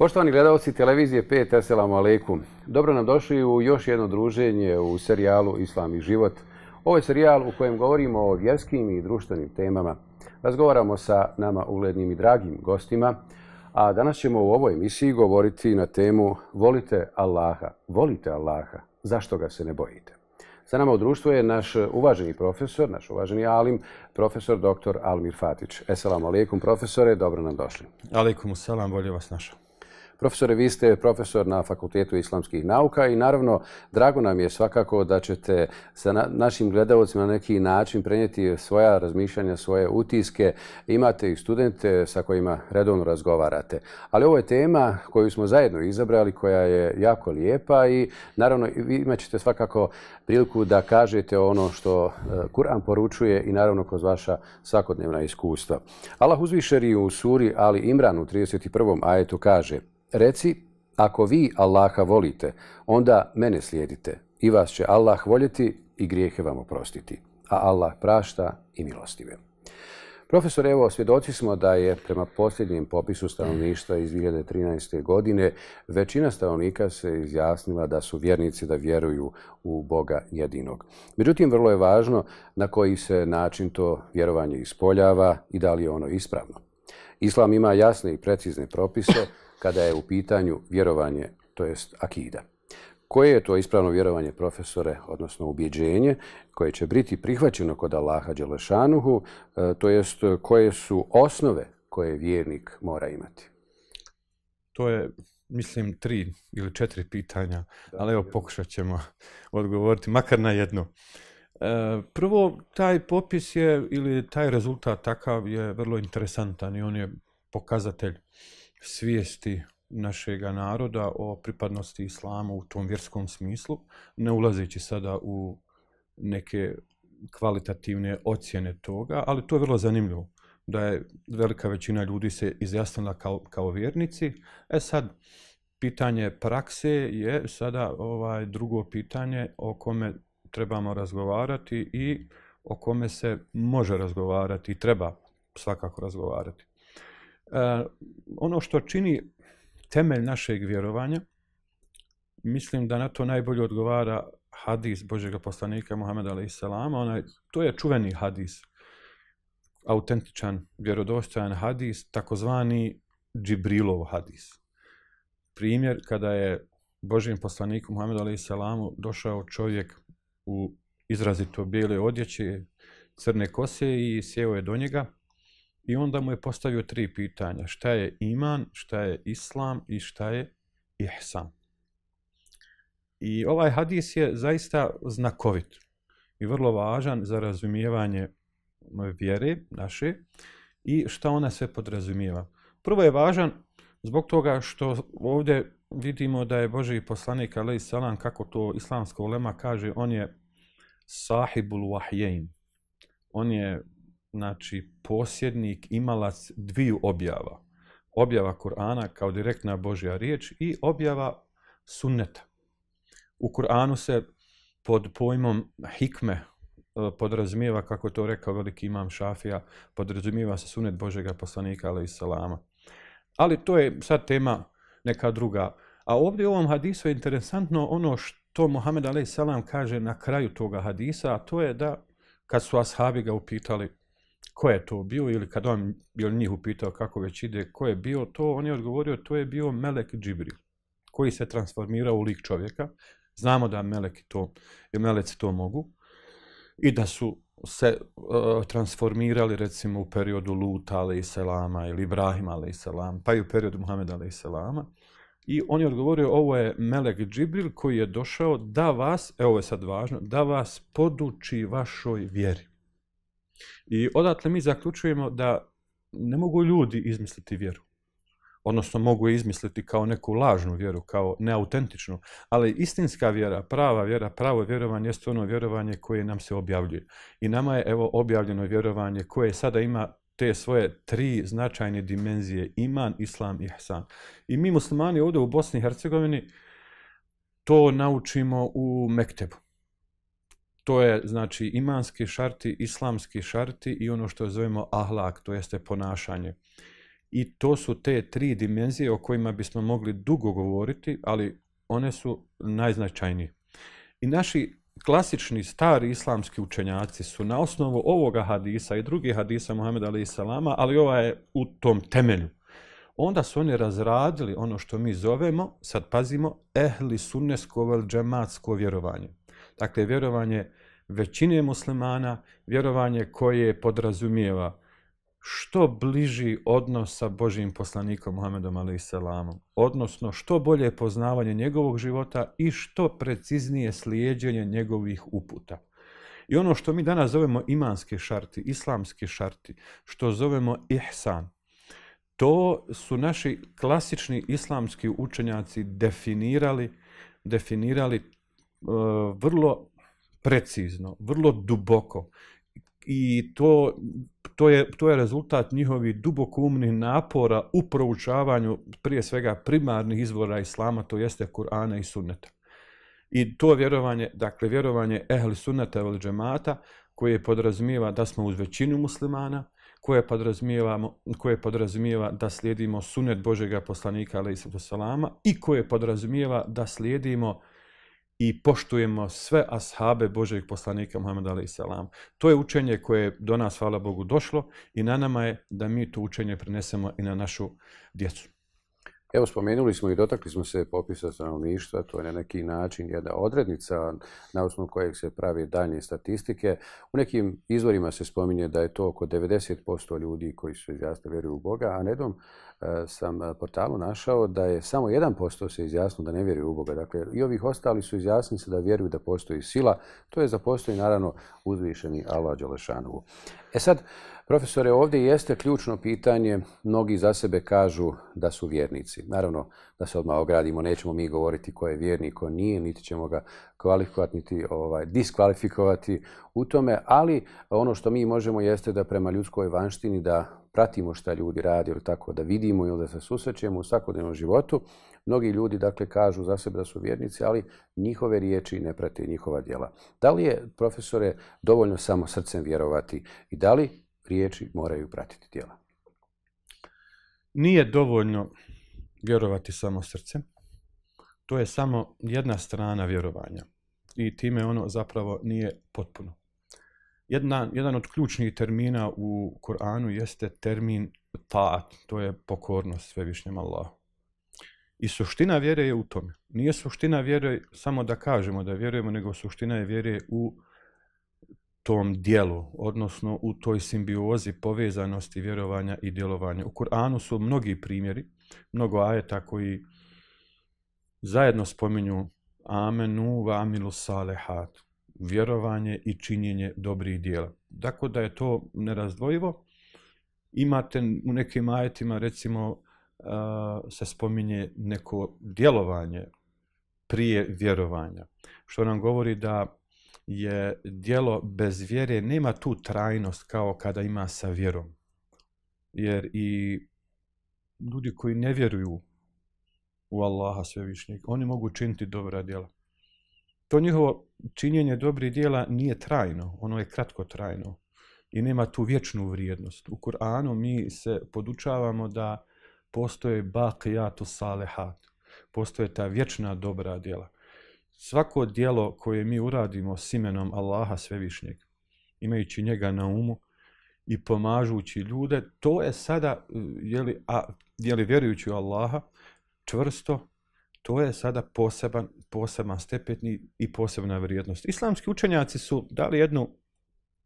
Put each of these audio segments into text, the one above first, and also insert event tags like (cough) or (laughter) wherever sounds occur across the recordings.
Poštovani gledalci televizije 5, assalamu alaikum. Dobro nam došli u još jedno druženje u serijalu Islam i život. Ovo je serijal u kojem govorimo o vjerskim i društvenim temama. Razgovaramo sa nama uglednim i dragim gostima, a danas ćemo u ovoj emisiji govoriti na temu Volite Allaha, volite Allaha, zašto ga se ne bojite? Sa nama u društvu je naš uvaženi profesor, naš uvaženi alim, profesor dr. Almir Fatić. Assalamu alaikum profesore, dobro nam došli. Alaikum, assalam, bolje vas našao. Profesore, vi ste profesor na Fakultetu islamskih nauka i naravno drago nam je svakako da ćete sa našim gledalcima na neki način prenijeti svoja razmišljanja, svoje utiske. Imate i studente sa kojima redovno razgovarate. Ali ovo je tema koju smo zajedno izabrali, koja je jako lijepa i naravno imat ćete svakako priliku da kažete ono što e, Kur'an poručuje i naravno kroz vaša svakodnevna iskustva. Allah uzvišeri u suri Ali Imran u 31. ajetu kaže – reci, ako vi Allaha volite, onda mene slijedite i vas će Allah voljeti i grijehe vam oprostiti, a Allah prašta i milostive. Profesor, evo, svjedoci smo da je prema posljednjem popisu stanovništva iz 2013. godine većina stanovnika se izjasnila da su vjernici da vjeruju u Boga jedinog. Međutim, vrlo je važno na koji se način to vjerovanje ispoljava i da li je ono ispravno. Islam ima jasne i precizne propise kada je u pitanju vjerovanje, to jest akida. Koje je to ispravno vjerovanje profesore, odnosno ubjeđenje, koje će biti prihvaćeno kod Allaha Đelešanuhu, e, to jest e, koje su osnove koje vjernik mora imati? To je, mislim, tri ili četiri pitanja, da, ali evo pokušat ćemo (laughs) odgovoriti, makar na jedno. E, prvo, taj popis je, ili taj rezultat takav je vrlo interesantan i on je pokazatelj uh, svijesti našega naroda o pripadnosti islamu u tom vjerskom smislu, ne ulazeći sada u neke kvalitativne ocjene toga, ali to je vrlo zanimljivo da je velika većina ljudi se izjasnila kao, kao vjernici. E sad, pitanje prakse je sada ovaj drugo pitanje o kome trebamo razgovarati i o kome se može razgovarati i treba svakako razgovarati. Eh, ono što čini temelj našeg vjerovanja, mislim da na to najbolje odgovara hadis Božjega poslanika Muhammed a.s. Onaj, to je čuveni hadis, autentičan, vjerodostojan hadis, takozvani Džibrilov hadis. Primjer, kada je Božjim poslaniku Muhammed a.s. došao čovjek u izrazito bijele odjeće, crne kose i sjeo je do njega, I onda mu je postavio tri pitanja. Šta je iman, šta je islam i šta je ihsan? I ovaj hadis je zaista znakovit i vrlo važan za razumijevanje vjere naše i šta ona sve podrazumijeva. Prvo je važan zbog toga što ovdje vidimo da je Boži poslanik Ali Salam, kako to islamsko ulema kaže, on je sahibul wahjein. On je znači, posjednik, imalac dviju objava. Objava Kur'ana kao direktna Božja riječ i objava sunneta. U Kur'anu se pod pojmom hikme e, podrazumijeva, kako to rekao veliki imam Šafija, podrazumijeva se sunnet Božjega poslanika, ali i salama. Ali to je sad tema neka druga. A ovdje u ovom hadisu je interesantno ono što Muhammed a.s. kaže na kraju toga hadisa, a to je da kad su ashabi ga upitali ko je to bio ili kad on je njih upitao kako već ide, ko je bio to, on je odgovorio to je bio Melek Džibril koji se transformirao u lik čovjeka. Znamo da Melek to, i Meleci to mogu i da su se uh, transformirali recimo u periodu Luta alaih selama ili Ibrahima alaih selam pa i u periodu Muhameda alaih selama. I on je odgovorio, ovo je Melek Džibril koji je došao da vas, evo je sad važno, da vas poduči vašoj vjeri. I odatle mi zaključujemo da ne mogu ljudi izmisliti vjeru. Odnosno, mogu je izmisliti kao neku lažnu vjeru, kao neautentičnu. Ali istinska vjera, prava vjera, pravo vjerovanje je ono vjerovanje koje nam se objavljuje. I nama je evo objavljeno vjerovanje koje sada ima te svoje tri značajne dimenzije iman, islam i ihsan. I mi muslimani ovdje u Bosni i Hercegovini to naučimo u Mektebu to je znači imanski šarti, islamski šarti i ono što zovemo ahlak, to jeste ponašanje. I to su te tri dimenzije o kojima bismo mogli dugo govoriti, ali one su najznačajnije. I naši klasični stari islamski učenjaci su na osnovu ovoga hadisa i drugih hadisa Muhammed Ali Salama, ali ova je u tom temelju. Onda su oni razradili ono što mi zovemo, sad pazimo, ehli sunnesko vel džematsko vjerovanje. Dakle, vjerovanje većine muslimana, vjerovanje koje podrazumijeva što bliži odnos sa Božim poslanikom Muhammedom a.s. Odnosno, što bolje poznavanje njegovog života i što preciznije slijedjenje njegovih uputa. I ono što mi danas zovemo imanske šarti, islamske šarti, što zovemo ihsan, to su naši klasični islamski učenjaci definirali definirali E, vrlo precizno, vrlo duboko. I to, to, je, to je rezultat njihovi dubokumnih napora u proučavanju prije svega primarnih izvora islama, to jeste Kur'ana i Sunneta. I to vjerovanje, dakle, vjerovanje ehli sunneta ili džemata, koje podrazumijeva da smo uz većinu muslimana, koje podrazumijeva, koje podrazumijeva da slijedimo sunet Božjega poslanika, ali i koje podrazumijeva da slijedimo uh, i poštujemo sve ashabe Božeg poslanika Muhammed Ali Isalam. To je učenje koje je do nas, hvala Bogu, došlo i na nama je da mi to učenje prenesemo i na našu djecu. Evo, spomenuli smo i dotakli smo se popisa stanovništva, to je na neki način jedna odrednica na osnovu kojeg se pravi dalje statistike. U nekim izvorima se spominje da je to oko 90% ljudi koji su izjasne veruju u Boga, a nedom Eh, sam eh, portalu našao da je samo 1% se izjasnilo da ne vjeruju u Boga. Dakle, i ovih ostali su izjasnili se da vjeruju da postoji sila. To je za postoji, naravno, uzvišeni Allah Đalešanovu. E sad, profesore, ovdje jeste ključno pitanje. Mnogi za sebe kažu da su vjernici. Naravno, da se odmah ogradimo, nećemo mi govoriti ko je vjernik, ko nije, niti ćemo ga kvalifikovati, niti ovaj, diskvalifikovati u tome, ali ono što mi možemo jeste da prema ljudskoj vanštini da pratimo šta ljudi radi ili tako, da vidimo ili da se susrećemo u svakodnevnom životu. Mnogi ljudi dakle kažu za sebe da su vjernici, ali njihove riječi ne prate njihova djela. Da li je, profesore, dovoljno samo srcem vjerovati i da li riječi moraju pratiti djela? Nije dovoljno vjerovati samo srcem. To je samo jedna strana vjerovanja. I time ono zapravo nije potpuno jedna, jedan od ključnih termina u Kur'anu jeste termin ta'at, to je pokornost svevišnjem Allahu. I suština vjere je u tome. Nije suština vjere samo da kažemo da vjerujemo, nego suština je vjere u tom dijelu, odnosno u toj simbiozi povezanosti vjerovanja i djelovanja. U Kur'anu su mnogi primjeri, mnogo ajeta koji zajedno spominju amenu va amilu salihatu vjerovanje i činjenje dobrih dijela. Tako dakle, da je to nerazdvojivo. Imate u nekim ajetima, recimo, se spominje neko djelovanje prije vjerovanja, što nam govori da je dijelo bez vjere, nema tu trajnost kao kada ima sa vjerom. Jer i ljudi koji ne vjeruju u Allaha svevišnjeg, oni mogu činiti dobra djela to njihovo činjenje dobrih dijela nije trajno, ono je kratko trajno i nema tu vječnu vrijednost. U Kur'anu mi se podučavamo da postoje baqiyatu salihat, postoje ta vječna dobra dijela. Svako dijelo koje mi uradimo s imenom Allaha Svevišnjeg, imajući njega na umu i pomažući ljude, to je sada, jeli, a, jeli vjerujući u Allaha, čvrsto, to je sada poseban, poseban stepen i, posebna vrijednost. Islamski učenjaci su dali jednu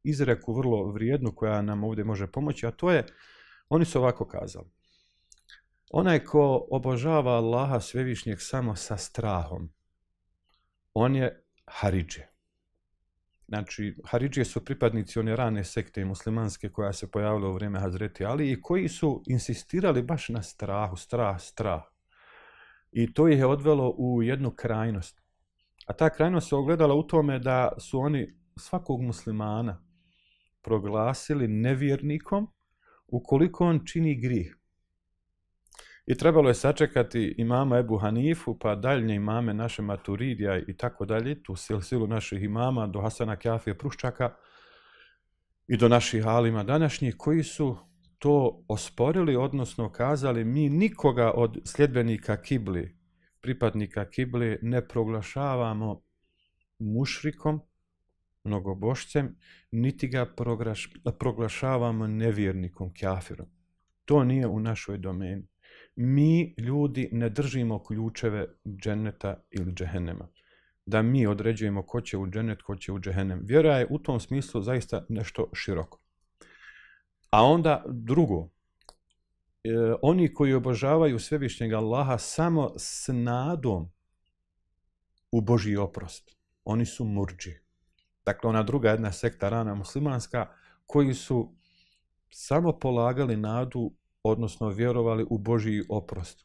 izreku vrlo vrijednu koja nam ovdje može pomoći, a to je, oni su ovako kazali, onaj ko obožava Allaha svevišnjeg samo sa strahom, on je Haridže. Znači, Haridžije su pripadnici one rane sekte muslimanske koja se pojavila u vrijeme Hazreti Ali i koji su insistirali baš na strahu, strah, strah. I to ih je odvelo u jednu krajnost. A ta krajnost se ogledala u tome da su oni svakog muslimana proglasili nevjernikom ukoliko on čini grih. I trebalo je sačekati imama Ebu Hanifu, pa daljnje imame naše Maturidija i tako dalje, tu sil silu naših imama do Hasana Kjafije Pruščaka i do naših alima današnjih, koji su to osporili, odnosno kazali, mi nikoga od sljedbenika Kibli, pripadnika Kibli, ne proglašavamo mušrikom, mnogobošćem, niti ga proglašavamo nevjernikom, kjafirom. To nije u našoj domeni. Mi ljudi ne držimo ključeve dženeta ili džehenema. Da mi određujemo ko će u dženet, ko će u džehenem. Vjera je u tom smislu zaista nešto široko. A onda drugo, e, oni koji obožavaju svevišnjeg Allaha samo s nadom u Božji oprost, oni su murđi. Dakle, ona druga jedna sekta rana muslimanska, koji su samo polagali nadu, odnosno vjerovali u Božji oprost.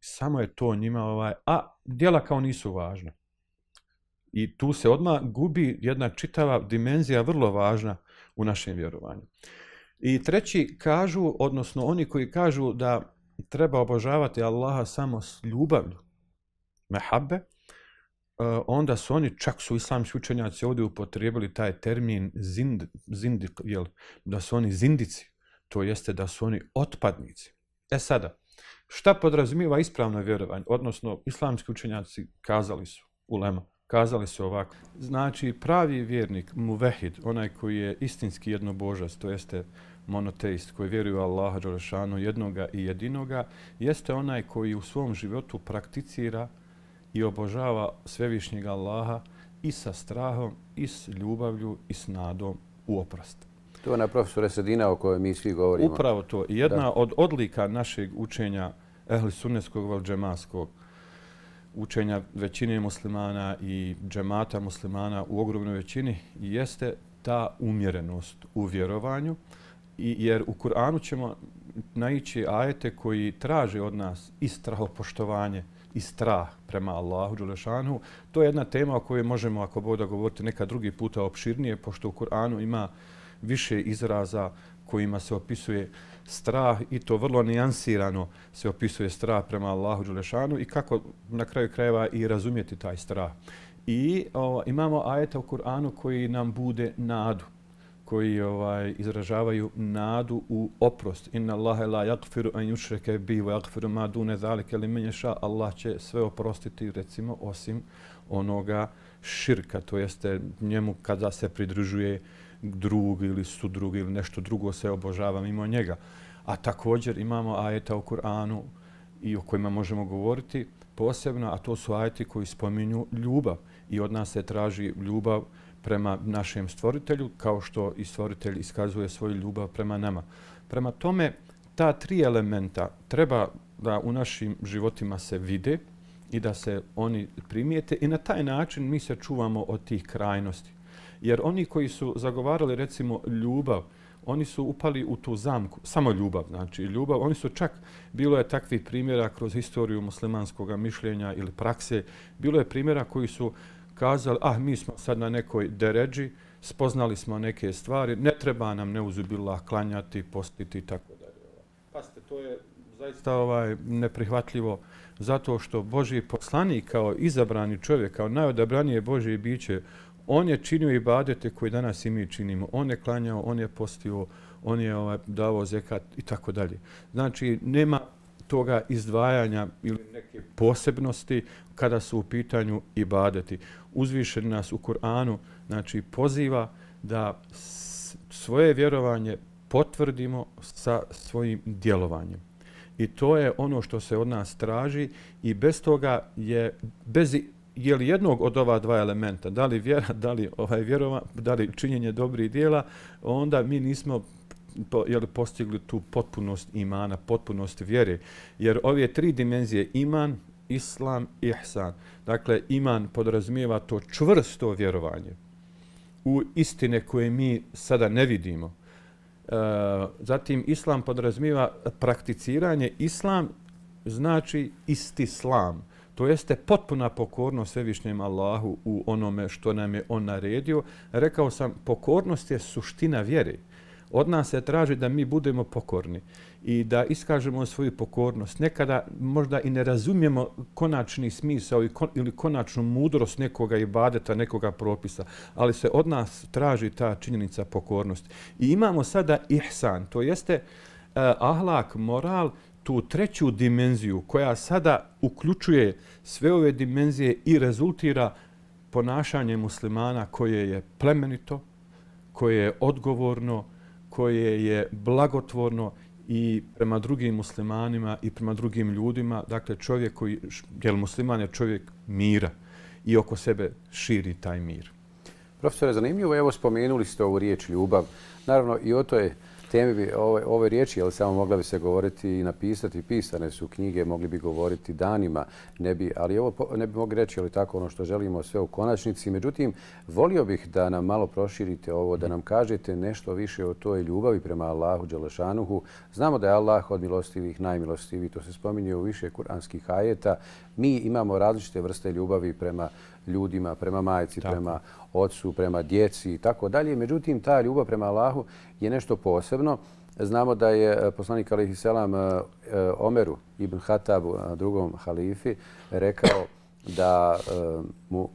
Samo je to njima ovaj, a djela kao nisu važna. I tu se odmah gubi jedna čitava dimenzija, vrlo važna u našem vjerovanju. I treći kažu, odnosno oni koji kažu da treba obožavati Allaha samo s ljubavlju, mehabbe, e, onda su oni, čak su islamski učenjaci ovdje upotrijebili taj termin zind, zindik, jel, da su oni zindici, to jeste da su oni otpadnici. E sada, šta podrazumiva ispravno vjerovanje? Odnosno, islamski učenjaci kazali su, ulema, kazali su ovako. Znači, pravi vjernik, muvehid, onaj koji je istinski jednobožac, to jeste uh, monoteist, koji vjeruju Allaha Đorešanu jednoga i jedinoga, jeste onaj koji u svom životu prakticira i obožava svevišnjega Allaha i sa strahom, i s ljubavlju, i s nadom u oprost. To je na profesore Sredina o kojoj mi svi govorimo. Upravo to. Jedna od odlika našeg učenja ehli sunnetskog val džemaskog, učenja većine muslimana i džemata muslimana u ogromnoj većini, jeste ta umjerenost u vjerovanju jer u Kur'anu ćemo naići ajete koji traže od nas i strahopoštovanje i strah prema Allahu Đulešanu. To je jedna tema o kojoj možemo, ako boda, govoriti neka drugi puta opširnije, pošto u Kur'anu ima više izraza kojima se opisuje strah i to vrlo nijansirano se opisuje strah prema Allahu Đulešanu i kako na kraju krajeva i razumijeti taj strah. I o, imamo ajeta u Kur'anu koji nam bude nadu koji ovaj izražavaju nadu u oprost. Inna Allahe la yaqfiru an yushrike bi wa yaqfiru ma dune zalike li menješa. Allah će sve oprostiti recimo osim onoga širka. To jeste njemu kada se pridružuje drug ili sudrug ili nešto drugo se obožava mimo njega. A također imamo ajeta u Kur'anu i o kojima možemo govoriti posebno, a to su ajeti koji spominju ljubav. I od nas se traži ljubav uh, prema našem stvoritelju, kao što i stvoritelj iskazuje svoju ljubav prema nama. Prema tome, ta tri elementa treba da u našim životima se vide i da se oni primijete i na taj način mi se čuvamo od tih krajnosti. Jer oni koji su zagovarali recimo ljubav, oni su upali u tu zamku, samo ljubav, znači ljubav. Oni su čak, bilo je takvi primjera kroz historiju muslimanskog mišljenja ili prakse, bilo je primjera koji su uh, kazali, ah, mi smo sad na nekoj deređi, spoznali smo neke stvari, ne treba nam neuzubila klanjati, postiti i tako dalje. Pazite, to je zaista ovaj neprihvatljivo zato što Boži poslanik kao izabrani čovjek, kao najodabranije Boži biće, on je činio i badete koje danas i mi činimo. On je klanjao, on je postio, on je ovaj, davo zekat i tako dalje. Znači, nema toga izdvajanja ili neke posebnosti kada su u pitanju ibadeti. Uzvišen nas u Koranu znači, poziva da svoje vjerovanje potvrdimo sa svojim djelovanjem. I to je ono što se od nas traži i bez toga je, bez je li jednog od ova dva elementa, da li vjera, da li, ovaj vjerova, da li činjenje dobrih dijela, onda mi nismo po, jeli, postigli tu potpunost imana, potpunost vjere. Jer ove tri dimenzije, iman, islam ihsan. Dakle, iman podrazumijeva to čvrsto vjerovanje u istine koje mi sada ne vidimo. E, zatim, islam podrazumijeva prakticiranje. Islam znači istislam. To jeste potpuna pokornost svevišnjem Allahu u onome što nam je on naredio. Rekao sam, pokornost je suština vjere od nas se traži da mi budemo pokorni i da iskažemo svoju pokornost. Nekada možda i ne razumijemo konačni smisao ili konačnu mudrost nekoga ibadeta, nekoga propisa, ali se od nas traži ta činjenica pokornosti. I imamo sada ihsan, to jeste eh, ahlak, moral, tu treću dimenziju koja sada uključuje sve ove dimenzije i rezultira ponašanje muslimana koje je plemenito, koje je odgovorno, koje je blagotvorno i prema drugim muslimanima i prema drugim ljudima. Dakle, čovjek koji, jer musliman je čovjek mira i oko sebe širi taj mir. Profesore, zanimljivo, evo spomenuli ste ovu riječ ljubav. Naravno, i o to je temi bi ove riječi, ali samo mogla bi se govoriti i napisati, pisane su knjige, mogli bi govoriti danima, ne bi, ali ovo ne bi mogli reći, ali tako ono što želimo sve u konačnici. Međutim, volio bih da nam malo proširite ovo, da nam kažete nešto više o toj ljubavi prema Allahu Đelešanuhu. Znamo da je Allah od milostivih najmilostiviji, to se spominje u više kuranskih ajeta. Mi imamo različite vrste ljubavi prema ljudima, prema majci, prema otcu, prema djeci i tako dalje. Međutim, ta ljubav prema Allahu je nešto posebno. Znamo da je eh, poslanik alaihi selam eh, eh, Omeru ibn Hatabu, drugom halifi, rekao da mu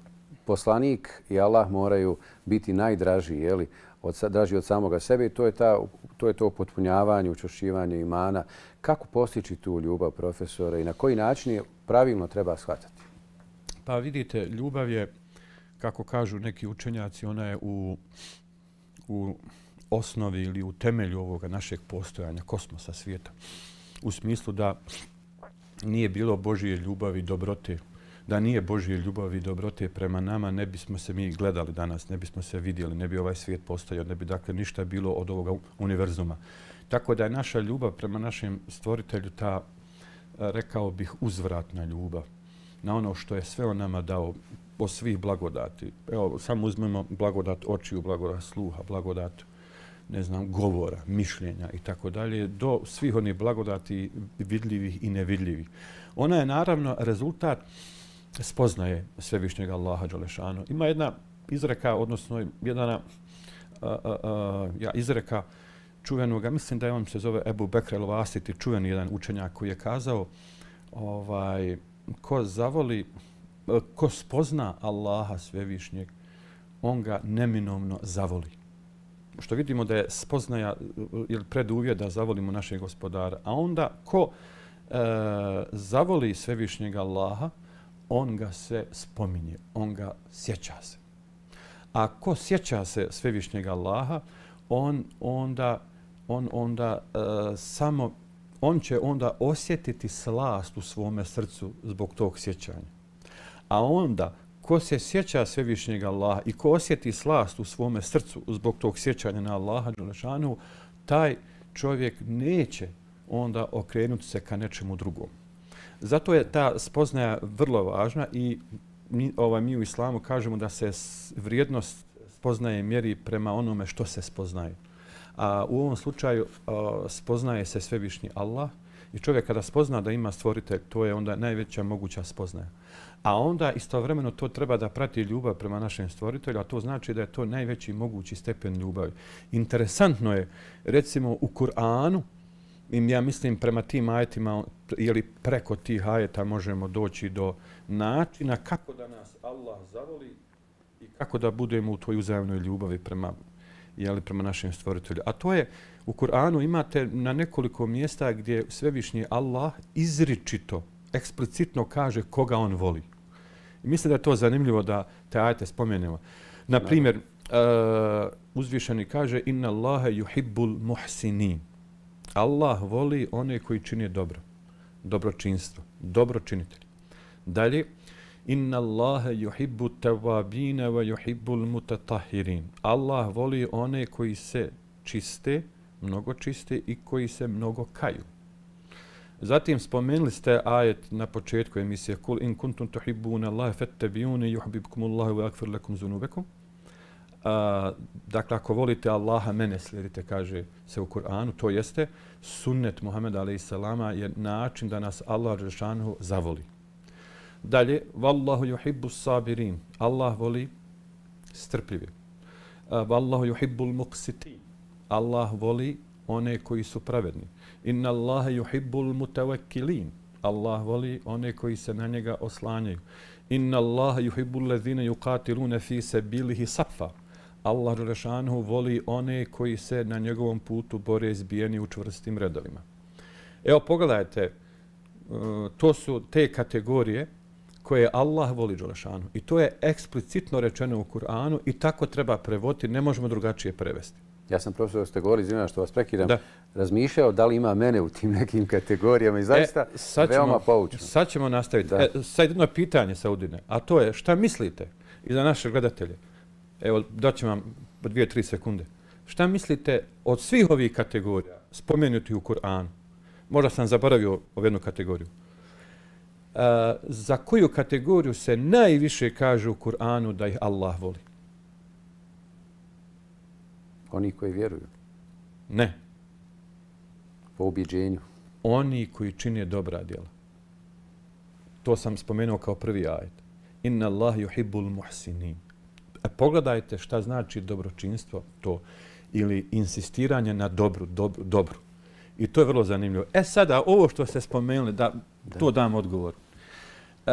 poslanik i Allah moraju biti najdražiji, jeli, od, draži od samoga sebe i to je, ta, to je to potpunjavanje, učešivanje imana. Kako postići tu ljubav profesora i na koji način je pravilno treba shvatati? Pa vidite, ljubav je, kako kažu neki učenjaci, ona je u, u osnovi ili u temelju ovoga našeg postojanja kosmosa svijeta. U smislu da nije bilo Božije ljubavi dobrote, da nije Božije ljubavi i dobrote prema nama, ne bismo se mi gledali danas, ne bismo se vidjeli, ne bi ovaj svijet postojao, ne bi dakle ništa bilo od ovoga univerzuma. Tako da je naša ljubav prema našem stvoritelju ta, rekao bih, uzvratna ljubav na ono što je sve on nama dao po svih blagodati. Evo, samo uzmemo blagodat očiju, blagodat sluha, blagodat ne znam, govora, mišljenja i tako dalje, do svih onih blagodati vidljivih i nevidljivih. Ona je naravno rezultat spoznaje svevišnjega Allaha Đalešanu. Ima jedna izreka, odnosno jedna ja, izreka čuvenog, mislim da je on se zove Ebu Bekrel Vasiti, čuveni jedan učenjak koji je kazao ovaj, ko zavoli, e, ko spozna Allaha svevišnjeg, on ga neminovno zavoli. Što vidimo da je spoznaja e, ili preduvjet da zavolimo našeg gospodara. A onda ko e, zavoli svevišnjeg Allaha, on ga se spominje, on ga sjeća se. A ko sjeća se svevišnjeg Allaha, on onda, on onda e, samo on će onda osjetiti slast u svome srcu zbog tog sjećanja. A onda, ko se sjeća svevišnjeg Allaha i ko osjeti slast u svome srcu zbog tog sjećanja na Allaha Đulašanu, taj čovjek neće onda okrenuti se ka nečemu drugom. Zato je ta spoznaja vrlo važna i mi, ovaj, mi u islamu kažemo da se vrijednost spoznaje mjeri prema onome što se spoznaju. A u ovom slučaju a, spoznaje se svevišnji Allah i čovjek kada spozna da ima stvoritelj, to je onda najveća moguća spoznaja. A onda istovremeno to treba da prati ljubav prema našem stvoritelju, a to znači da je to najveći mogući stepen ljubavi. Interesantno je, recimo u Kur'anu, im ja mislim prema tim ajetima ili preko tih ajeta možemo doći do načina kako da nas Allah zavoli i kako da budemo u toj uzajavnoj ljubavi prema jeli, prema našem stvoritelju. A to je, u Kur'anu imate na nekoliko mjesta gdje svevišnji Allah izričito, eksplicitno kaže koga on voli. I mislim da je to zanimljivo da te ajte spomenemo. Naprimjer, no. uh, uzvišeni kaže Inna Allahe yuhibbul muhsinin. Allah voli one koji čine dobro, dobročinstvo, dobročinitelj. Dalje, Inna Allahe yuhibbu tevabine wa yuhibbu l-mutatahirin. Allah voli one koji se čiste, mnogo čiste i koji se mnogo kaju. Zatim spomenuli ste ajet na početku emisije Kul in kuntum tuhibbuna Allahe fattabiyuni yuhibbukum Allahu wa yaghfir lakum dhunubakum. A, dakle, ako volite Allaha, mene slijedite, kaže se u Kur'anu. To jeste, sunnet Muhammed a.s. je način da nas Allah Žešanhu zavoli. Dalje, Wallahu yuhibbu sabirin. Allah voli strpljivi. Wallahu yuhibbu muqsiti. Allah voli one koji su pravedni. Inna Allaha yuhibbu mutawakkilin. Allah voli one koji se na njega oslanjaju. Inna Allaha yuhibbu allazina yuqatiluna fi sabilihi saffa. Allah Đelešanhu voli one koji se na njegovom putu bore izbijeni u čvrstim redovima. Evo pogledajte, e, to su te kategorije koje Allah voli Đelešanu. I to je eksplicitno rečeno u Kur'anu i tako treba prevoditi, ne možemo drugačije prevesti. Ja sam profesor, ste govorili, izvinjena što vas prekidam, da. razmišljao da li ima mene u tim nekim kategorijama i zaista e, sad ćemo, veoma poučno. Sad ćemo nastaviti. E, sad jedno pitanje, Saudine, a to je šta mislite i za naše gledatelje? Evo, daću vam dvije, tri sekunde. Šta mislite od svih ovih kategorija spomenuti u Kur'anu? Možda sam zaboravio ovu jednu kategoriju za koju kategoriju se najviše kaže u Kur'anu da ih Allah voli? Oni koji vjeruju. Ne. Po ubiđenju. Oni koji čine dobra djela. To sam spomenuo kao prvi ajet. Inna Allah yuhibbul muhsinin. E, pogledajte šta znači dobročinstvo to ili insistiranje na dobru, dobru, dobru. I to je vrlo zanimljivo. E sada, ovo što ste spomenuli, da, to dam odgovor. E,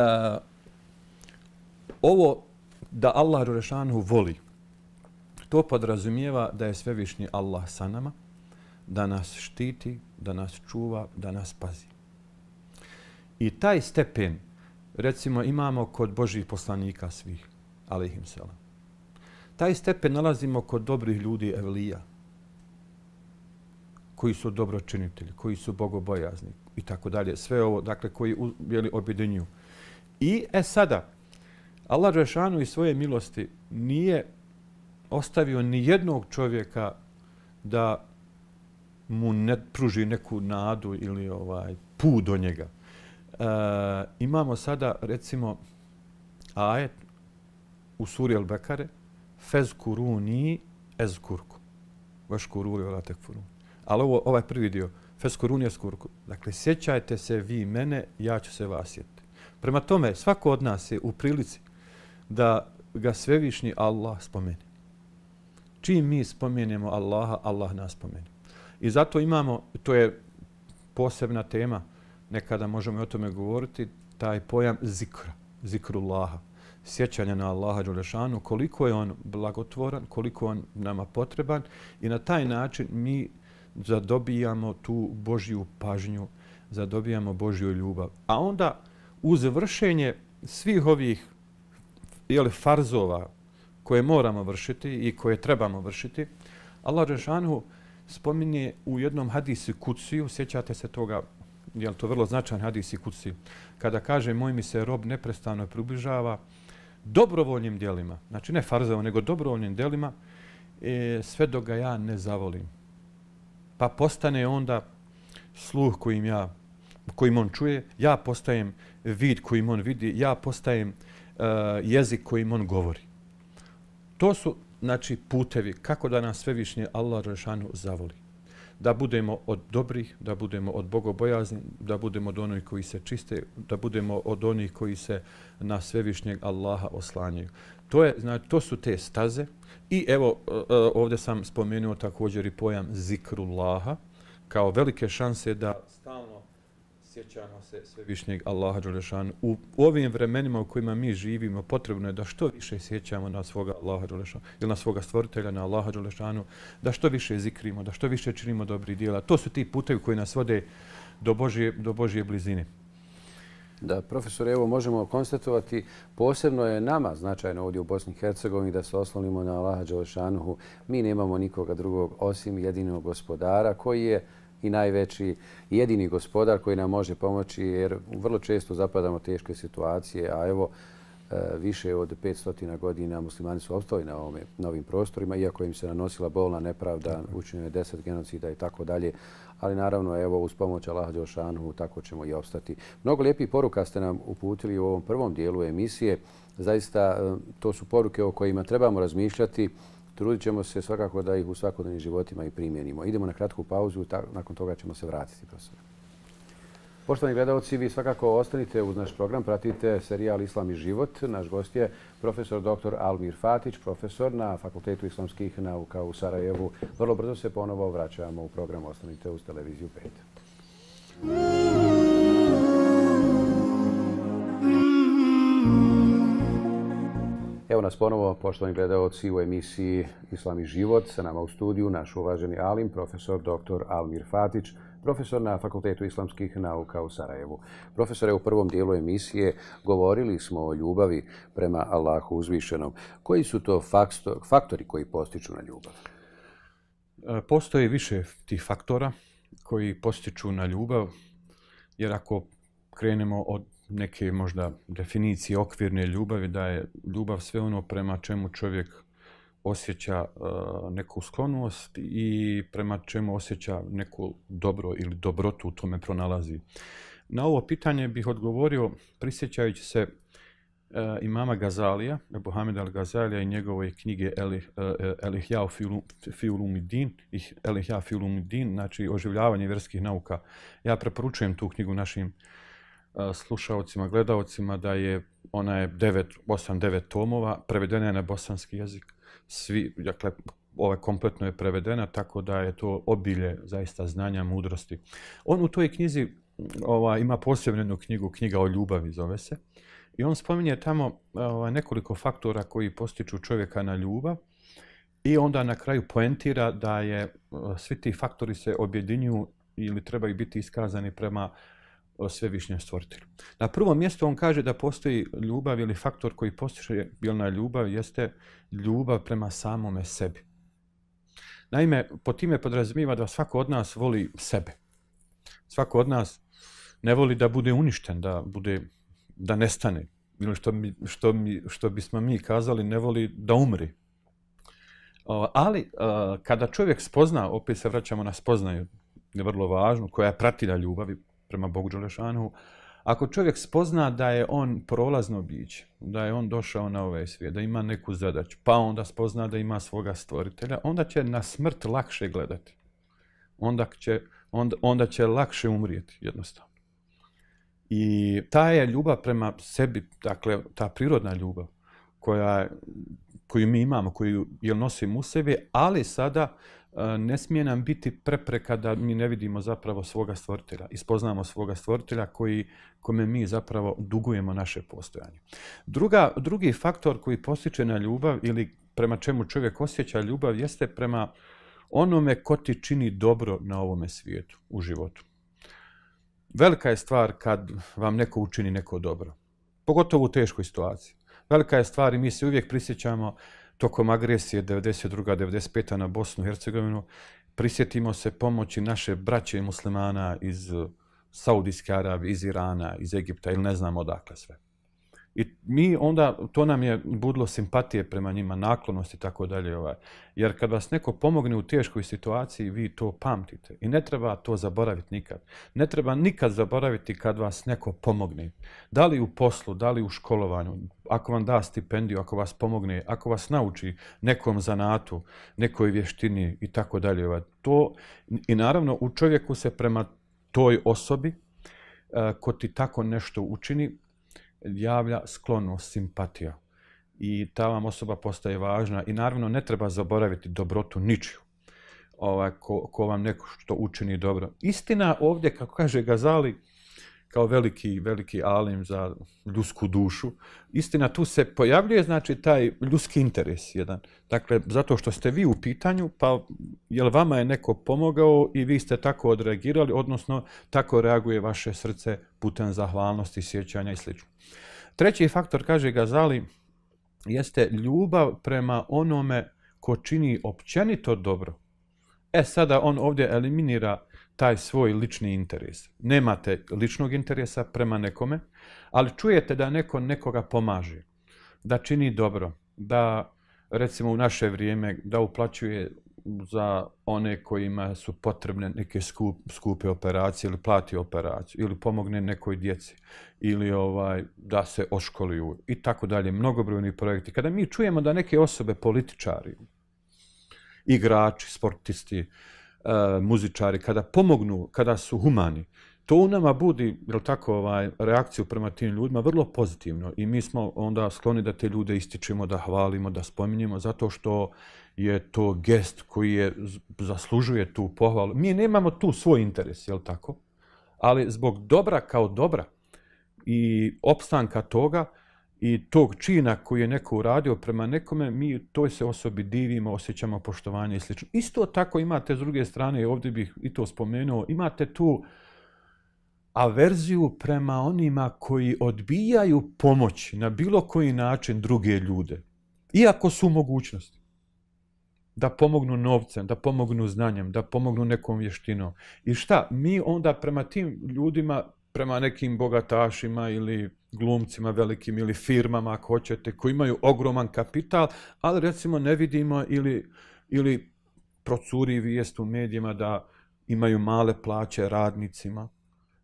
ovo da Allah Rurešanu voli, to podrazumijeva da je svevišnji Allah sa nama, da nas štiti, da nas čuva, da nas pazi. I taj stepen, recimo, imamo kod Božih poslanika svih, alaihim selam. Taj stepen nalazimo kod dobrih ljudi, evlija, koji su dobročinitelji, koji su bogobojazni i tako dalje. Sve ovo, dakle, koji jeli, objedinju. I, e sada, Allah Žešanu i svoje milosti nije ostavio ni jednog čovjeka da mu ne pruži neku nadu ili ovaj pu do njega. E, imamo sada recimo ajet u suri Al-Bekare fez kuruni ezkurku vaš kuruli vela tekfurun. Ali ovo, ovaj prvi dio, Feskorunija skurku. Dakle, sjećajte se vi mene, ja ću se vas sjetiti. Prema tome, svako od nas je u prilici da ga svevišnji Allah spomeni. Čim mi spomenemo Allaha, Allah nas spomeni. I zato imamo, to je posebna tema, nekada možemo o tome govoriti, taj pojam zikra, zikrullaha, sjećanja na Allaha Đulešanu, koliko je on blagotvoran, koliko on nama potreban i na taj način mi zadobijamo tu Božju pažnju, zadobijamo Božju ljubav. A onda uz vršenje svih ovih jeli, farzova koje moramo vršiti i koje trebamo vršiti, Allah Žešanu spominje u jednom hadisi kuciju, sjećate se toga, je to vrlo značajan hadis i kada kaže moj mi se rob neprestano približava dobrovoljnim dijelima, znači ne farzova, nego dobrovoljnim dijelima, e, sve dok ga ja ne zavolim pa postane onda sluh kojim ja kojim on čuje, ja postajem vid kojim on vidi, ja postajem uh, jezik kojim on govori. To su znači putevi kako da nas svevišnji Allah Rešanu zavoli. Da budemo od dobrih, da budemo od bogobojazni, da budemo od onih koji se čiste, da budemo od onih koji se na svevišnjeg Allaha oslanjaju. To, je, znači, to su te staze I evo, e, e, ovdje sam spomenuo također i pojam zikrullaha, kao velike šanse da stalno sjećamo se svevišnjeg Allaha Đulešanu. U ovim vremenima u kojima mi živimo, potrebno je da što više sjećamo na svoga Allaha Đulešanu ili na svoga stvoritelja, na Allaha Đulešanu, da što više zikrimo, da što više činimo dobri dijela. To su ti putevi koji nas vode do Božje, do Božje blizine. Da, profesor, evo možemo konstatovati, posebno je nama značajno ovdje u Bosni i Hercegovini da se oslonimo na Allaha Đelešanuhu. Mi nemamo nikoga drugog osim jedinog gospodara koji je i najveći jedini gospodar koji nam može pomoći jer vrlo često zapadamo teške situacije, a evo e, više od 500 godina muslimani su obstali na ovim prostorima, iako im se nanosila bolna nepravda, učinjeno je 10 genocida i tako dalje ali naravno evo uz pomoć Allaha Đelšanu tako ćemo i obstati. Mnogo lijepih poruka ste nam uputili u ovom prvom dijelu emisije. Zaista e, to su poruke o kojima trebamo razmišljati. Trudit ćemo se svakako da ih u svakodnevnim životima i primjenimo. Idemo na kratku pauzu, nakon toga ćemo se vratiti. Profesor. Poštovani gledalci, vi svakako ostanite uz naš program, pratite serijal Islam i život. Naš gost je profesor dr. Almir Fatić, profesor na Fakultetu islamskih nauka u Sarajevu. Vrlo brzo se ponovo vraćamo u program Ostanite uz televiziju 5. Evo nas ponovo, poštovani gledalci u emisiji Islam i život. Sa nama u studiju naš uvaženi Alim, profesor dr. Almir Fatić, profesor na Fakultetu islamskih nauka u Sarajevu. Profesore, u prvom dijelu emisije govorili smo o ljubavi prema Allahu uzvišenom. Koji su to faktori koji postiču na ljubav? E, Postoje više tih faktora koji postiču na ljubav, jer ako krenemo od neke možda definicije okvirne ljubavi, da je ljubav sve ono prema čemu čovjek ljubav osjeća e, neku sklonost i prema čemu osjeća neku dobro ili dobrotu u tome pronalazi. Na ovo pitanje bih odgovorio prisjećajući se e, imama Gazalija, Abu Hamid Al-Gazalija i njegove knjige e, Elihja Fiulum Din, Elihja Fiulum Din, znači oživljavanje verskih nauka. Ja preporučujem tu knjigu našim slušalcima, gledalcima, da je ona je 9, 8-9 tomova, prevedena je na bosanski jezik svi, dakle, ovaj kompletno je prevedena, tako da je to obilje zaista znanja, mudrosti. On u toj knjizi ova, ima posebnu jednu knjigu, knjiga o ljubavi zove se, i on spominje tamo ova, nekoliko faktora koji postiču čovjeka na ljubav, I onda na kraju poentira da je e, svi ti faktori se objedinju ili trebaju biti iskazani prema o svevišnjem stvoritelju. Na prvom mjestu on kaže da postoji ljubav ili faktor koji postiše bilna ljubav jeste ljubav prema samome sebi. Naime, po time podrazumiva da svako od nas voli sebe. Svako od nas ne voli da bude uništen, da, bude, da nestane. Ili što, mi, što, mi, što bismo mi kazali, ne voli da umri. Ali e, kada čovjek spozna, opet se vraćamo na spoznaju, je vrlo važno, koja pratila ljubavi, prema Bogu Đelešanu, ako čovjek spozna da je on prolazno bić, da je on došao na ovaj svijet, da ima neku zadaću, pa onda spozna da ima svoga stvoritelja, onda će na smrt lakše gledati. Onda će, onda, onda će lakše umrijeti jednostavno. I ta je ljubav prema sebi, dakle, ta prirodna ljubav koja, koju mi imamo, koju je nosim u sebi, ali sada ne smije nam biti prepreka da mi ne vidimo zapravo svoga stvoritelja, ispoznamo svoga stvoritelja koji, kome mi zapravo dugujemo naše postojanje. Druga, drugi faktor koji postiče na ljubav ili prema čemu čovjek osjeća ljubav jeste prema onome ko ti čini dobro na ovome svijetu, u životu. Velika je stvar kad vam neko učini neko dobro, pogotovo u teškoj situaciji. Velika je stvar i mi se uvijek prisjećamo uh, tokom agresije 92-95 na Bosnu i Hercegovinu, prisjetimo se pomoći naše braće muslimana iz uh, Saudijske Arabije, iz Irana, iz Egipta ili ne znam odakle sve. I mi onda, to nam je budilo simpatije prema njima, naklonost i tako dalje. Ovaj. Jer kad vas neko pomogne u teškoj situaciji, vi to pamtite. I ne treba to zaboraviti nikad. Ne treba nikad zaboraviti kad vas neko pomogne. Da li u poslu, da li u školovanju, ako vam da stipendiju, ako vas pomogne, ako vas nauči nekom zanatu, nekoj vještini i tako dalje. Ovaj. To, I naravno, u čovjeku se prema toj osobi, eh, ko ti tako nešto učini, javlja sklonu, simpatija. I ta vam osoba postaje važna. I naravno, ne treba zaboraviti dobrotu ničiju. Ovaj, ko, vam neko što učini dobro. Istina ovdje, kako kaže Gazali, kao veliki, veliki alim za ljusku dušu. Istina, tu se pojavljuje znači, taj ljuski interes jedan. Dakle, zato što ste vi u pitanju, pa je li vama je neko pomogao i vi ste tako odreagirali, odnosno tako reaguje vaše srce putem zahvalnosti, sjećanja i sl. Treći faktor, kaže Gazali, jeste ljubav prema onome ko čini općenito dobro. E, sada on ovdje eliminira taj svoj lični interes. Nemate ličnog interesa prema nekome, ali čujete da neko nekoga pomaže, da čini dobro, da recimo u naše vrijeme da uplaćuje za one kojima su potrebne neke skupe operacije ili plati operaciju ili pomogne nekoj djeci ili ovaj da se oškoluju i tako dalje. Mnogobrojni projekti. Kada mi čujemo da neke osobe, političari, igrači, sportisti, E, muzičari, kada pomognu, kada su humani, to u nama budi, jel tako, ovaj, reakciju prema tim ljudima vrlo pozitivno i mi smo onda skloni da te ljude ističemo, da hvalimo, da spominjemo, zato što je to gest koji je, zaslužuje tu pohvalu. Mi nemamo tu svoj interes, je jel tako? Ali zbog dobra kao dobra i opstanka toga, i tog čina koji je neko uradio prema nekome, mi toj se osobi divimo, osjećamo poštovanje i sl. Isto tako imate s druge strane, ovdje bih i to spomenuo, imate tu averziju prema onima koji odbijaju pomoć na bilo koji način druge ljude, iako su mogućnosti da pomognu novcem, da pomognu znanjem, da pomognu nekom vještinom. I šta? Mi onda prema tim ljudima prema nekim bogatašima ili glumcima velikim ili firmama ako hoćete koji imaju ogroman kapital, ali recimo ne vidimo ili, ili procuri vijest u medijima da imaju male plaće radnicima,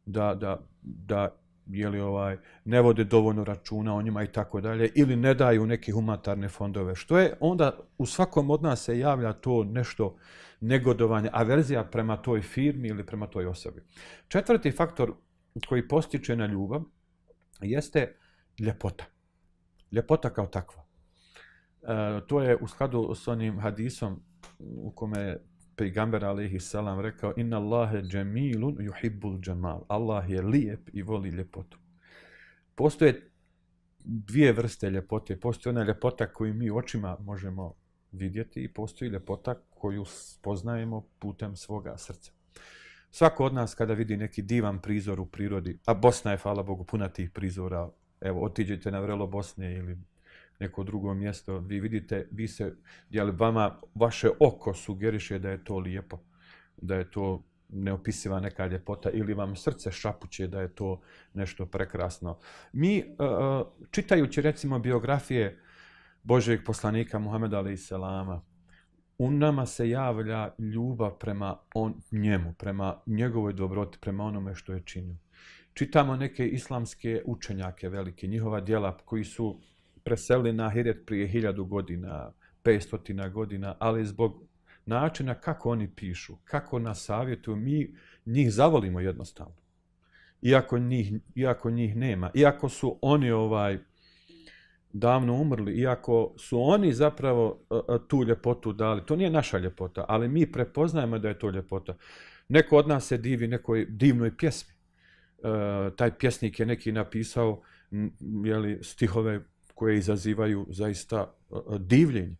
da, da, da je li ovaj, ne vode dovoljno računa o njima i tako dalje, ili ne daju neke humanitarne fondove. Što je onda u svakom od nas se javlja to nešto negodovanje, averzija prema toj firmi ili prema toj osobi. Četvrti faktor koji postiče na ljubav jeste ljepota. Ljepota kao takva. E, to je u skladu s onim hadisom u kome je pejgamber alaihi salam rekao inna Allahe džemilun yuhibbul džemal. Allah je lijep i voli ljepotu. Postoje dvije vrste ljepote. Postoje ona ljepota koju mi očima možemo vidjeti i postoji ljepota koju poznajemo putem svoga srca svako od nas kada vidi neki divan prizor u prirodi, a Bosna je, hvala Bogu, puna tih prizora, evo, otiđete na vrelo Bosne ili neko drugo mjesto, vi vidite, vi se, jel, vama, vaše oko sugeriše da je to lijepo, da je to neopisiva neka ljepota ili vam srce šapuće da je to nešto prekrasno. Mi, e, e, čitajući recimo biografije Božeg poslanika Muhammeda alaih selama, u nama se javlja ljubav prema on, njemu, prema njegovoj dobroti, prema onome što je činio. Čitamo neke islamske učenjake velike, njihova djela koji su preselili na Hiret prije hiljadu godina, 500 godina, ali zbog načina kako oni pišu, kako nas savjetuju, mi njih zavolimo jednostavno. Iako njih, iako njih nema, iako su oni ovaj davno umrli, iako su oni zapravo e, e, tu ljepotu dali. To nije naša ljepota, ali mi prepoznajemo da je to ljepota. Neko od nas se divi nekoj divnoj pjesmi. E, taj pjesnik je neki napisao jeli, stihove koje izazivaju zaista divljenje.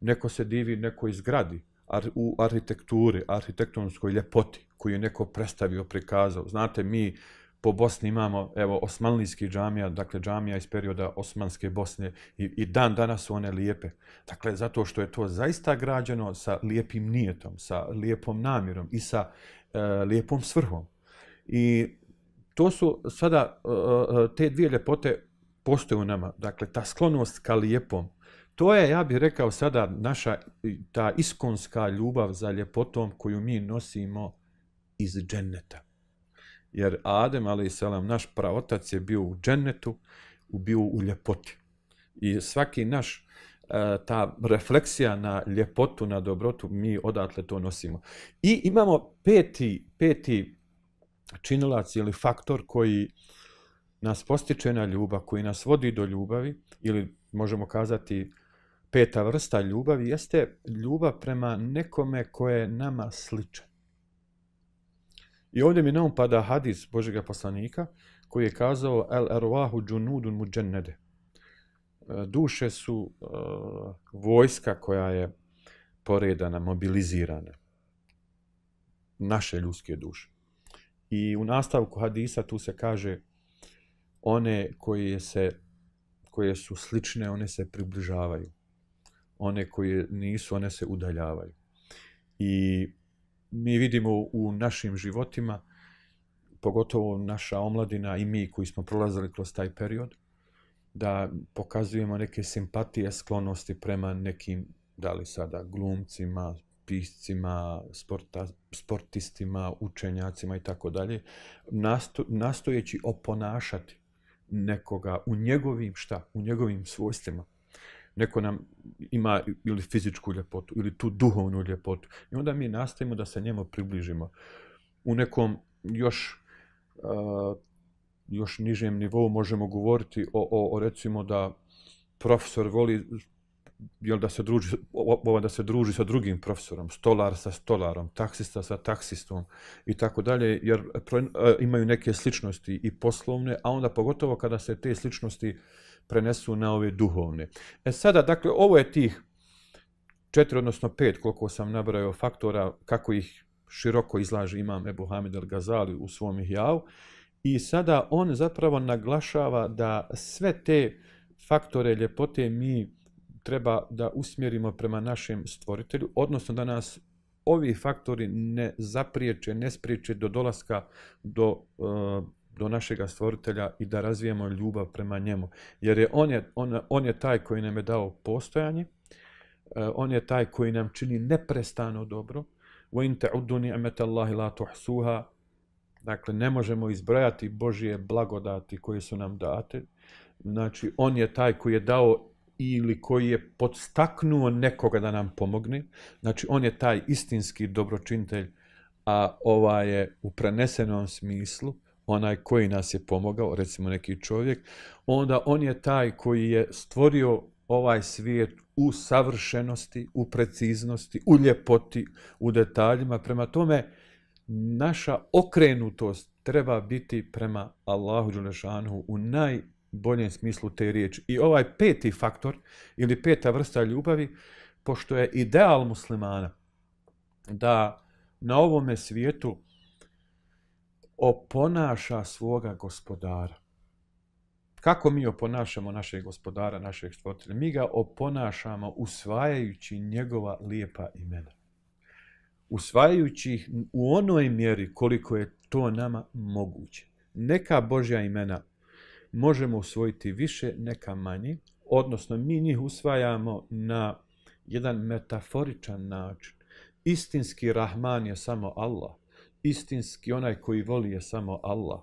Neko se divi nekoj zgradi ar, u arhitekturi, arhitektonskoj ljepoti koju je neko predstavio, prikazao. Znate, mi po Bosni imamo evo osmanlijski džamija, dakle džamija iz perioda Osmanske Bosne i, i dan danas su one lijepe. Dakle, zato što je to zaista građeno sa lijepim nijetom, sa lijepom namjerom i sa e, lijepom svrhom. I to su sada, e, e te dvije ljepote postoje u nama. Dakle, ta sklonost ka lijepom, to je, ja bih rekao sada, naša ta iskonska ljubav za ljepotom koju mi nosimo iz dženneta. Jer Adem, ali i selam, naš praotac je bio u džennetu, bio u ljepoti. I svaki naš, e, ta refleksija na ljepotu, na dobrotu, mi odatle to nosimo. I imamo peti, peti činilac ili faktor koji nas postiče na ljubav, koji nas vodi do ljubavi, ili možemo kazati peta vrsta ljubavi, jeste ljubav prema nekome koje je nama sličan. I ovdje mi neom pada hadis Božega poslanika koji je kazao El erwahu džunudun mu džennede. E, duše su uh, vojska koja je poredana, mobilizirana. Naše ljudske duše. I u nastavku hadisa tu se kaže one koje, se, koje su slične, one se približavaju. One koje nisu, one se udaljavaju. I mi vidimo u našim životima, pogotovo naša omladina i mi koji smo prolazili kroz taj period, da pokazujemo neke simpatije, sklonosti prema nekim, da li sada, glumcima, sporta, sportistima, učenjacima i tako dalje, nastojeći oponašati nekoga u njegovim, šta, u njegovim svojstvima, neko nam ima ili fizičku ljepotu, ili tu duhovnu ljepotu. I onda mi nastavimo da se njemu približimo. U nekom još uh, još nižem nivou možemo govoriti o, o, o recimo da profesor voli jel da se druži ova da se druži sa drugim profesorom, stolar sa stolarom, taksista sa taksistom i tako dalje jer pro, uh, imaju neke sličnosti i poslovne, a onda pogotovo kada se te sličnosti uh, prenesu na ove duhovne. E sada, dakle, ovo je tih četiri, odnosno pet, koliko sam nabrao faktora, kako ih široko izlaže imam Ebu Hamid al-Gazali u svom ihjavu. I sada on zapravo naglašava da sve te faktore ljepote mi treba da usmjerimo prema našem stvoritelju, odnosno da nas ovi faktori ne zapriječe, ne spriječe do dolaska do eh, našega stvoritelja i da razvijemo ljubav prema njemu. Jer je on, je, on, on je taj koji nam je dao postojanje, e, on je taj koji nam čini neprestano dobro. وَإِنْ تَعُدُّ نِعْمَةَ اللَّهِ لَا تُحْسُوهَا Dakle, ne možemo izbrojati Božije blagodati koje su nam date. Znači, on je taj koji je dao ili koji je podstaknuo nekoga da nam pomogne. Znači, on je taj istinski dobročinitelj, a ova je u prenesenom smislu onaj koji nas je pomogao, recimo neki čovjek, onda on je taj koji je stvorio ovaj svijet u savršenosti, u preciznosti, u ljepoti, u detaljima. Prema tome, naša okrenutost treba biti prema Allahu Đulešanu u najboljem smislu te riječi. I ovaj peti faktor ili peta vrsta ljubavi, pošto je ideal muslimana da na ovome svijetu oponaša svoga gospodara. Kako mi oponašamo našeg gospodara, našeg stvoritelja? Mi ga oponašamo usvajajući njegova lijepa imena. Usvajajući ih u onoj mjeri koliko je to nama moguće. Neka Božja imena možemo usvojiti više, neka manji. Odnosno, mi njih usvajamo na jedan metaforičan način. Istinski Rahman je samo Allah istinski onaj koji voli je samo Allah.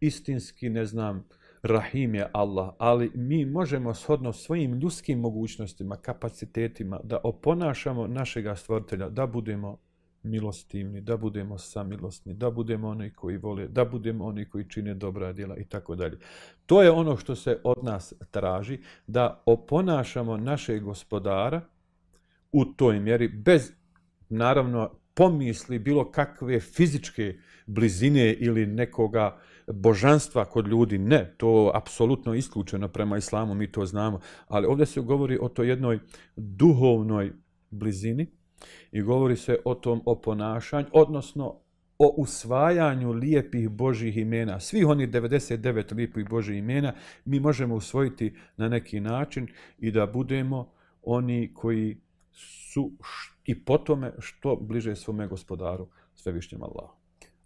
Istinski, ne znam, Rahim je Allah, ali mi možemo shodno svojim ljudskim mogućnostima, kapacitetima da oponašamo našega stvoritelja, da budemo milostivni, da budemo samilostni, da budemo oni koji vole, da budemo oni koji čine dobra djela i tako dalje. To je ono što se od nas traži, da oponašamo našeg gospodara u toj mjeri, bez naravno pomisli bilo kakve fizičke blizine ili nekoga božanstva kod ljudi. Ne, to je apsolutno isključeno prema islamu, mi to znamo. Ali ovdje se govori o toj jednoj duhovnoj blizini i govori se o tom o ponašanju, odnosno o usvajanju lijepih Božih imena. Svih oni 99 lijepih Božih imena mi možemo usvojiti na neki način i da budemo oni koji su što i po tome što bliže svome gospodaru, svevišnjem Allahu.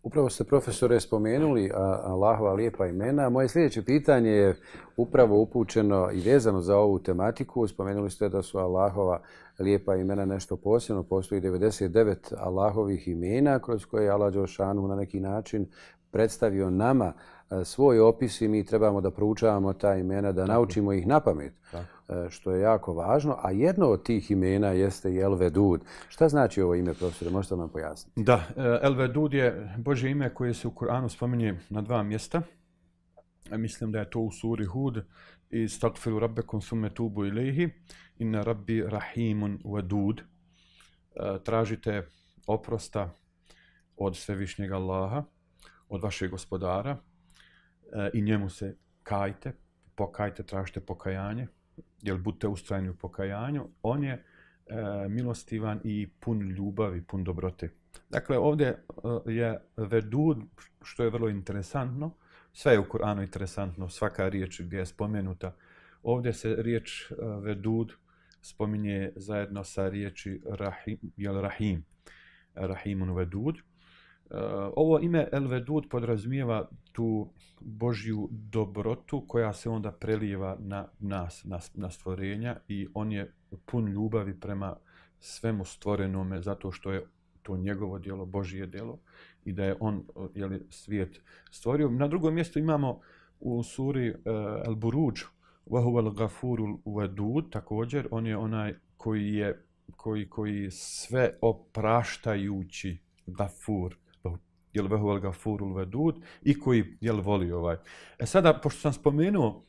Upravo ste profesore spomenuli Allahova lijepa imena. Moje sljedeće pitanje je upravo upućeno i vezano za ovu tematiku. Spomenuli ste da su Allahova lijepa imena nešto posebno. Postoji 99 Allahovih imena kroz koje je Allah Đošanu na neki način predstavio nama svoj opis i mi trebamo da proučavamo ta imena, da naučimo ih na pamet. E, što je jako važno, a jedno od tih imena jeste i Elve Dud. Šta znači ovo ime, profesore, možete nam pojasniti? Da, e, El Vedud je Božje ime koje se u Koranu spominje na dva mjesta. E, mislim da je to u suri Hud i stakfiru rabbe konsume tubu ilihi i na rabbi rahimun vedud. Tražite oprosta od svevišnjeg Allaha, od vašeg gospodara i njemu se kajte, pokajte, tražite pokajanje, jel budite ustrajni u pokajanju, on je e, milostivan i pun ljubavi, pun dobrote. Dakle, ovdje e, je vedud, što je vrlo interesantno, sve je u Kur'anu interesantno, svaka riječ gdje je spomenuta, ovdje se riječ e, vedud spominje zajedno sa riječi rahim, jel rahim, rahimun vedud, Eh, ovo ime El Vedud podrazumijeva tu Božju dobrotu koja se onda prelijeva na nas, na, na stvorenja i on je pun ljubavi prema svemu stvorenome zato što je to njegovo djelo, Božije djelo i da je on eh, jeli, svijet stvorio. Na drugom mjestu imamo u suri uh, El Buruđ, Vahu al Gafuru Vedud, također, on je onaj koji je koji, koji sve opraštajući Gafur, jel vehu el gafurul vedud, i koji jel voli ovaj. E sada, pošto sam spomenuo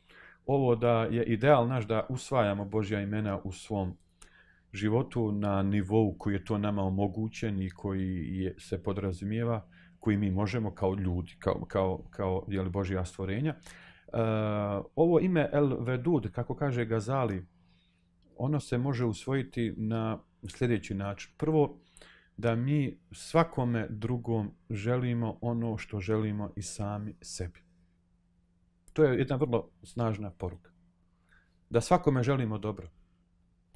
ovo da je ideal naš da usvajamo Božja imena u svom životu na nivou koji je to nama omogućen i koji je, se podrazumijeva, koji mi možemo kao ljudi, kao, kao, kao jel, Božja stvorenja. E, ovo ime El Vedud, kako kaže Gazali, ono se može usvojiti na sljedeći način. Prvo, da mi svakome drugom želimo ono što želimo i sami sebi. To je jedna vrlo snažna poruka. Da svakome želimo dobro,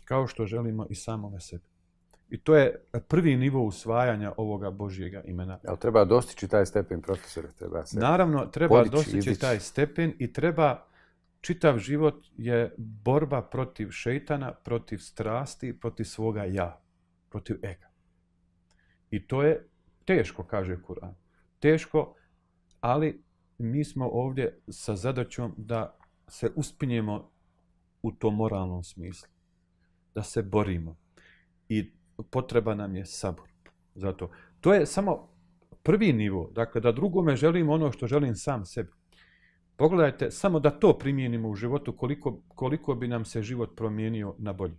kao što želimo i samome sebi. I to je prvi nivo usvajanja ovoga Božjega imena. Ali treba dostići taj stepen, profesor? Treba se Naravno, treba podići, dostići ilić. taj stepen i treba, čitav život je borba protiv šeitana, protiv strasti, protiv svoga ja, protiv ega. I to je teško, kaže Kur'an. Teško, ali mi smo ovdje sa zadaćom da se uspinjemo u tom moralnom smislu. Da se borimo. I potreba nam je sabor. Zato, to je samo prvi nivo. Dakle, da drugome želim ono što želim sam sebi. Pogledajte, samo da to primijenimo u životu, koliko, koliko bi nam se život promijenio na bolje.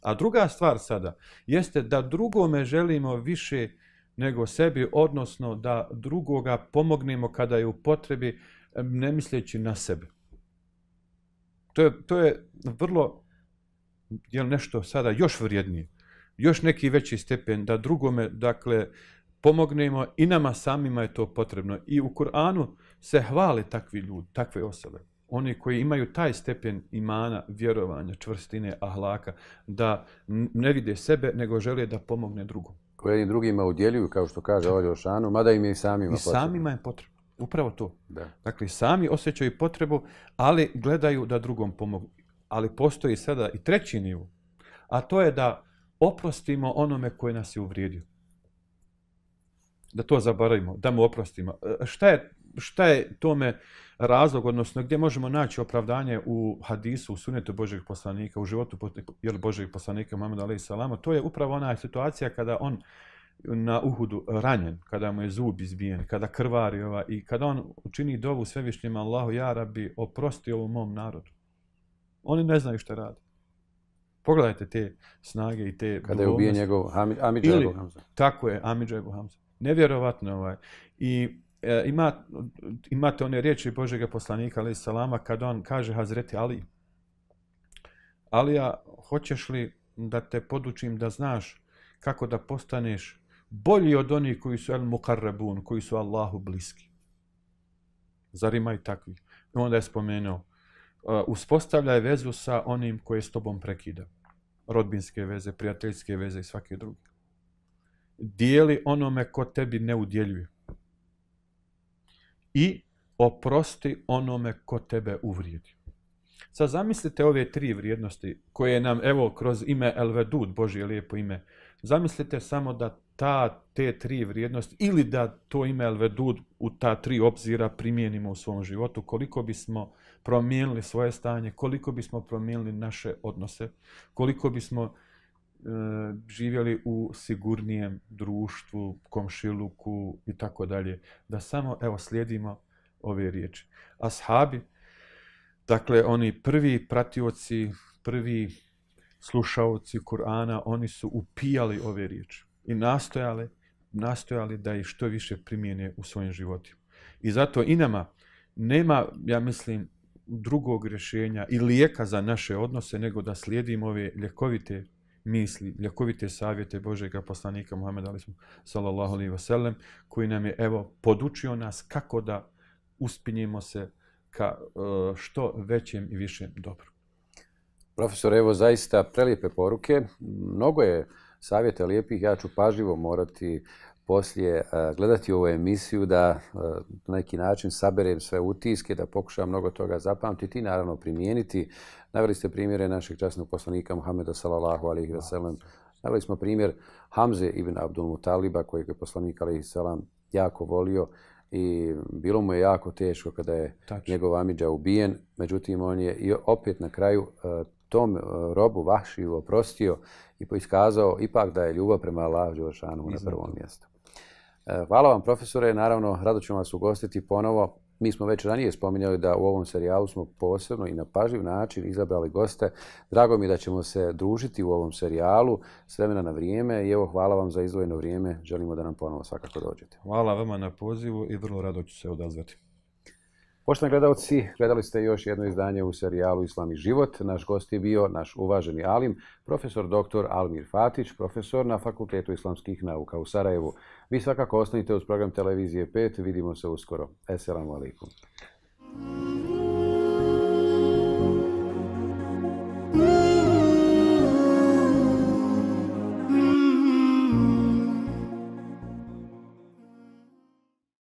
A druga stvar sada jeste da drugome želimo više nego sebi, odnosno da drugoga pomognemo kada je u potrebi, ne misleći na sebe. To je, to je vrlo je nešto sada još vrijednije, još neki veći stepen da drugome dakle pomognemo i nama samima je to potrebno. I u Kur'anu se hvale takvi ljudi, takve osobe oni koji imaju taj stepen imana, vjerovanja, čvrstine, ahlaka, da ne vide sebe, nego žele da pomogne drugom. Koji jedni drugima udjeljuju, kao što kaže Olje ovaj Ošanu, mada im je i samima potrebno. I samima je potrebno. Upravo to. Da. Dakle, sami osjećaju potrebu, ali gledaju da drugom pomogu. Ali postoji sada i treći nivu, a to je da oprostimo onome koji nas je uvrijedio. Da to zaboravimo, da mu oprostimo. E, šta je šta je tome razlog, odnosno gdje možemo naći opravdanje u hadisu, u sunetu Božeg poslanika, u životu jel, Božeg poslanika Muhammed Ali Salama, to je upravo ona situacija kada on na Uhudu ranjen, kada mu je zub izbijen, kada krvari ova, i kada on učini dovu svevišnjima Allahu, ja rabi, oprosti ovom mom narodu. Oni ne znaju što radi. Pogledajte te snage i te... Kada je ubije njegov Amidža Ebu Hamza. Tako je, Amidža Ebu Hamza. Nevjerovatno ovaj. I E, ima, imate one riječi Božega poslanika, ali salama, kad on kaže Hazreti Ali, Alija, hoćeš li da te podučim da znaš kako da postaneš bolji od onih koji su El Mukarrabun, koji su Allahu bliski? Zar ima i takvi? I onda je spomenuo, e, uspostavljaj vezu sa onim koji je s tobom prekida. Rodbinske veze, prijateljske veze i svake druge. Dijeli onome ko tebi ne udjeljuje i oprosti onome ko tebe uvrijedi. Sad zamislite ove tri vrijednosti koje nam, evo, kroz ime Elvedud, Božje lijepo ime, zamislite samo da ta, te tri vrijednosti ili da to ime Elvedud u ta tri obzira primijenimo u svom životu, koliko bismo promijenili svoje stanje, koliko bismo promijenili naše odnose, koliko bismo E, živjeli u sigurnijem društvu, komšiluku i tako dalje. Da samo evo slijedimo ove riječi. Ashabi, dakle oni prvi pratioci, prvi slušaoci Kur'ana, oni su upijali ove riječi i nastojali, nastojali da ih što više primijene u svojim životima. I zato i nama nema, ja mislim, drugog rješenja i lijeka za naše odnose nego da slijedimo ove ljekovite misli, ljekovite savjete Božega poslanika Muhammeda ali smo sallallahu alaihi ve sellem koji nam je evo podučio nas kako da uspinjemo se ka e, što većem i višem dobru. Profesor, evo zaista prelijepe poruke. Mnogo je savjeta lijepih, ja ću pažljivo morati uh, poslije eh, gledati ovu emisiju, da eh, na neki način saberem sve utiske, da pokušam mnogo toga zapamtiti i naravno primijeniti. Navjeli ste primjere našeg časnog poslanika Muhammeda sallallahu alihi veselam. Navjeli smo primjer Hamze ibn Abdul Mutaliba, kojeg je poslanik alihi veselam jako volio i bilo mu je jako teško kada je Tačno. njegov Amidža ubijen. Međutim, on je i opet na kraju eh, tom robu vaši oprostio i poiskazao ipak da je ljubav prema Allahu Đelšanu na prvom mjestu. E, hvala vam profesore, naravno rado ćemo vas ugostiti ponovo. Mi smo već ranije spominjali da u ovom serijalu smo posebno i na pažljiv način izabrali goste. Drago mi da ćemo se družiti u ovom serijalu s vremena na vrijeme i evo hvala vam za izdvojeno vrijeme. Želimo da nam ponovo svakako dođete. Hvala vama na pozivu i vrlo rado ću se odazvati. Poštovani gledalci, gledali ste još jedno izdanje u serijalu Islam i život. Naš gost je bio naš uvaženi Alim, profesor dr. Almir Fatić, profesor na Fakultetu islamskih nauka u Sarajevu. Vi svakako ostanite uz program Televizije 5. Vidimo se uskoro. Esselamu alaikum. Thank you.